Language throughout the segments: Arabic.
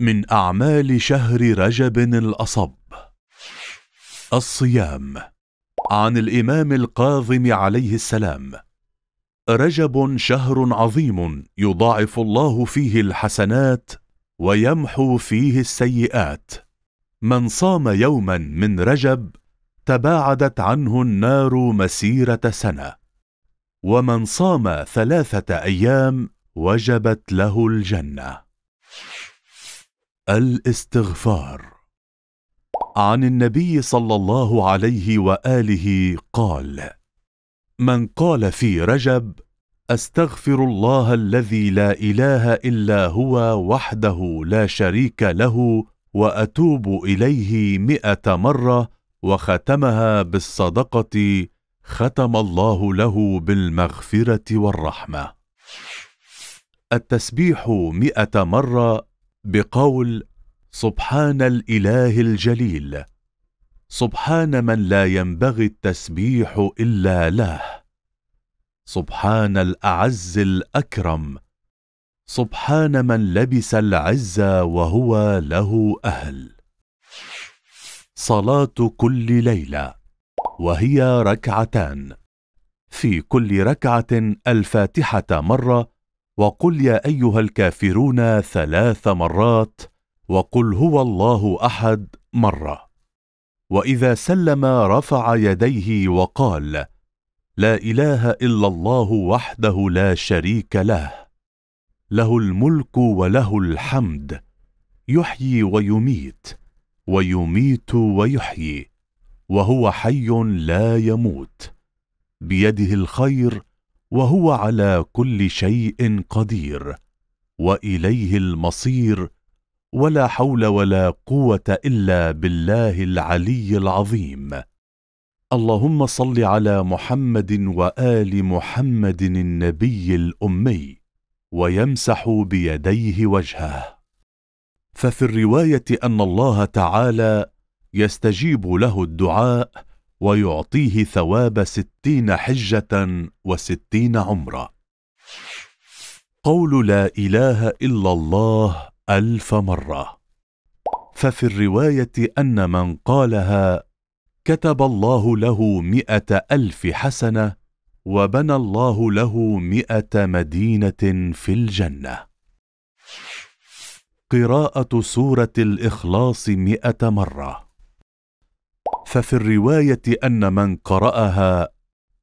من أعمال شهر رجب الأصب الصيام عن الإمام القاظم عليه السلام رجب شهر عظيم يضاعف الله فيه الحسنات ويمحو فيه السيئات من صام يوما من رجب تباعدت عنه النار مسيرة سنة ومن صام ثلاثة أيام وجبت له الجنه الاستغفار عن النبي صلى الله عليه واله قال من قال في رجب استغفر الله الذي لا اله الا هو وحده لا شريك له واتوب اليه مائه مره وختمها بالصدقه ختم الله له بالمغفره والرحمه التسبيح مائه مره بقول سبحان الاله الجليل سبحان من لا ينبغي التسبيح الا له سبحان الاعز الاكرم سبحان من لبس العز وهو له اهل صلاه كل ليله وهي ركعتان في كل ركعه الفاتحه مره وقل يا ايها الكافرون ثلاث مرات وقل هو الله احد مره واذا سلم رفع يديه وقال لا اله الا الله وحده لا شريك له له الملك وله الحمد يحيي ويميت ويميت ويحيي وهو حي لا يموت بيده الخير وهو على كل شيء قدير واليه المصير ولا حول ولا قوه الا بالله العلي العظيم اللهم صل على محمد وال محمد النبي الامي ويمسح بيديه وجهه ففي الروايه ان الله تعالى يستجيب له الدعاء ويعطيه ثواب ستين حجة وستين عمرة قول لا إله إلا الله ألف مرة ففي الرواية أن من قالها كتب الله له مئة ألف حسنة وبنى الله له مئة مدينة في الجنة قراءة سورة الإخلاص مئة مرة ففي الروايه ان من قراها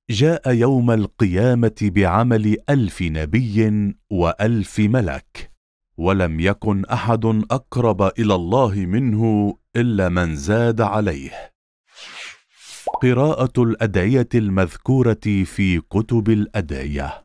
جاء يوم القيامه بعمل الف نبي والف ملك ولم يكن احد اقرب الى الله منه الا من زاد عليه قراءه الادعيه المذكوره في كتب الادعيه